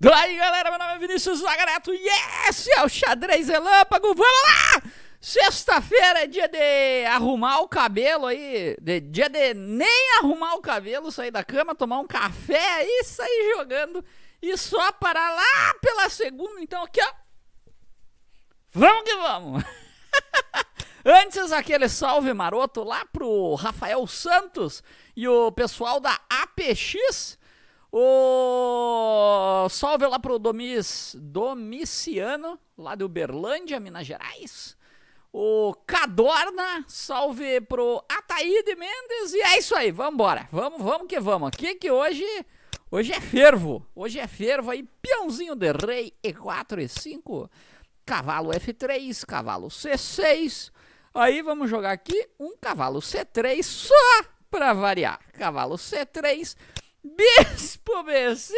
Daí galera, meu nome é Vinícius Zagareto e esse é o Xadrez Relâmpago, vamos lá! Sexta-feira é dia de arrumar o cabelo aí, de, dia de nem arrumar o cabelo, sair da cama, tomar um café e sair jogando e só parar lá pela segunda, então aqui ó, vamos que vamos! Antes, aquele salve maroto lá pro Rafael Santos e o pessoal da APX, o salve lá pro Domis, Domiciano, lá de Uberlândia, Minas Gerais. O Cadorna, salve pro Ataíde Mendes. E é isso aí, vambora. Vamos, vamos que vamos. Aqui que hoje, hoje é fervo. Hoje é fervo aí, peãozinho de rei E4 e 5, cavalo F3, cavalo C6. Aí vamos jogar aqui um cavalo C3 só pra variar. Cavalo C3 Bispo B5?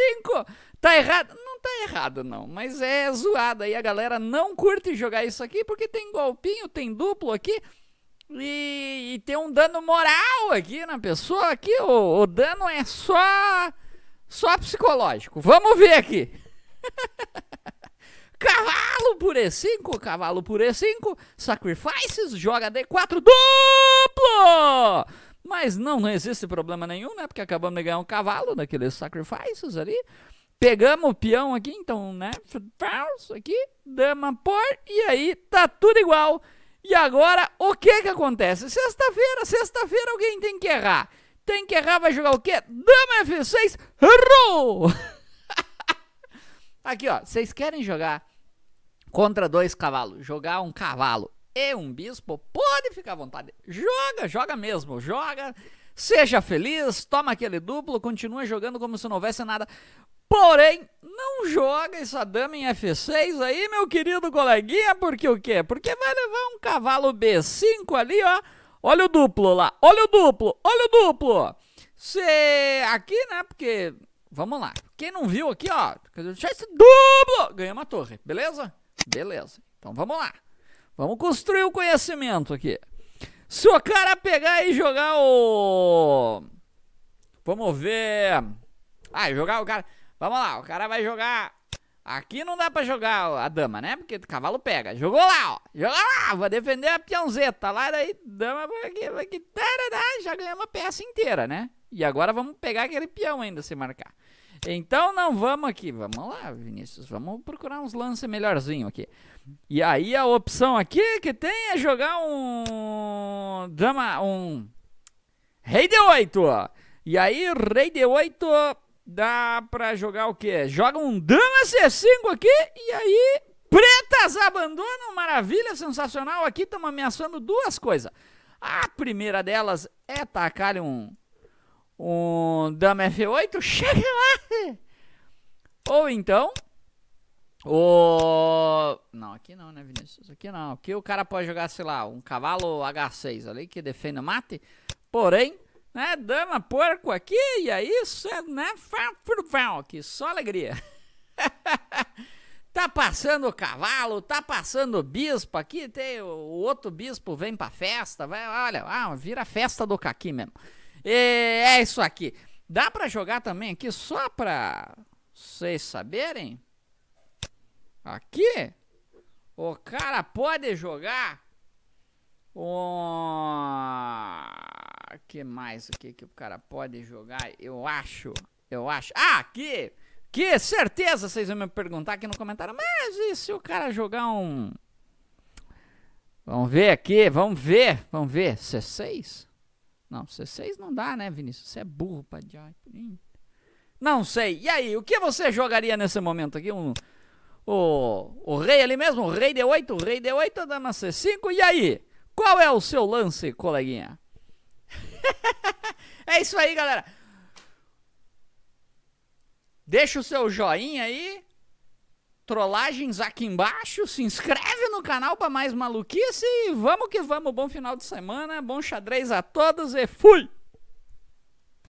Tá errado? Não tá errado, não. Mas é zoada. E a galera não curte jogar isso aqui porque tem golpinho, tem duplo aqui. E, e tem um dano moral aqui na pessoa. Aqui o, o dano é só, só psicológico. Vamos ver aqui. Cavalo por E5, cavalo por E5, sacrifices, joga D4 duplo! Mas não, não existe problema nenhum, né? Porque acabamos de ganhar um cavalo naqueles sacrifícios ali. Pegamos o peão aqui, então, né? Isso aqui, dama por, e aí tá tudo igual. E agora, o que que acontece? Sexta-feira, sexta-feira alguém tem que errar. Tem que errar, vai jogar o quê? Dama F6, errou! aqui, ó, vocês querem jogar contra dois cavalos, jogar um cavalo e um bispo, pode ficar à vontade. Joga, joga mesmo, joga. Seja feliz, toma aquele duplo, continua jogando como se não houvesse nada. Porém, não joga essa dama em F6 aí, meu querido coleguinha, porque o quê? Porque vai levar um cavalo B5 ali, ó. Olha o duplo lá, olha o duplo, olha o duplo. Se aqui, né, porque... Vamos lá. Quem não viu aqui, ó. Duplo! Ganhamos a torre, beleza? Beleza. Então vamos lá. Vamos construir o conhecimento aqui. Se o cara pegar e jogar o. Vamos ver. Ah, jogar o cara. Vamos lá, o cara vai jogar. Aqui não dá pra jogar a dama, né? Porque o cavalo pega. Jogou lá, ó. Jogou lá, vou defender a peãozeta. Lá daí, dama vai aqui, vai aqui. Tarará, já ganhou uma peça inteira, né? E agora vamos pegar aquele peão ainda se marcar. Então não vamos aqui, vamos lá, Vinícius, vamos procurar uns lances melhorzinho aqui. E aí a opção aqui que tem é jogar um dama, um rei de 8. E aí rei de 8 dá pra jogar o quê? Joga um dama C5 aqui e aí pretas abandonam, maravilha, sensacional. Aqui estamos ameaçando duas coisas. A primeira delas é tacar um um Dama F8, chega lá! Ou então, o. Não, aqui não, né, Vinícius? Aqui não. Aqui o cara pode jogar, sei lá, um cavalo H6 ali que defende o mate, porém, né, dama porco aqui, e aí é isso é, né, que só alegria. tá passando o cavalo, tá passando o bispo aqui, tem o, outro bispo vem pra festa, vai, olha, ah, vira festa do caqui mesmo. E é, é isso aqui. Dá pra jogar também aqui só pra vocês saberem? Aqui, o cara pode jogar o que mais o que que o cara pode jogar? Eu acho, eu acho. Ah, aqui, que certeza vocês vão me perguntar aqui no comentário. Mas e se o cara jogar um Vamos ver aqui, vamos ver, vamos ver. C6? Não, C6 não dá, né, Vinícius? Você é burro pra Não sei. E aí, o que você jogaria nesse momento aqui? Um, o, o rei ali mesmo? O rei D8? O rei D8, a dama C5. E aí? Qual é o seu lance, coleguinha? é isso aí, galera. Deixa o seu joinha aí trollagens aqui embaixo. Se inscreve no canal para mais maluquice e vamos que vamos. Bom final de semana, bom xadrez a todos e fui!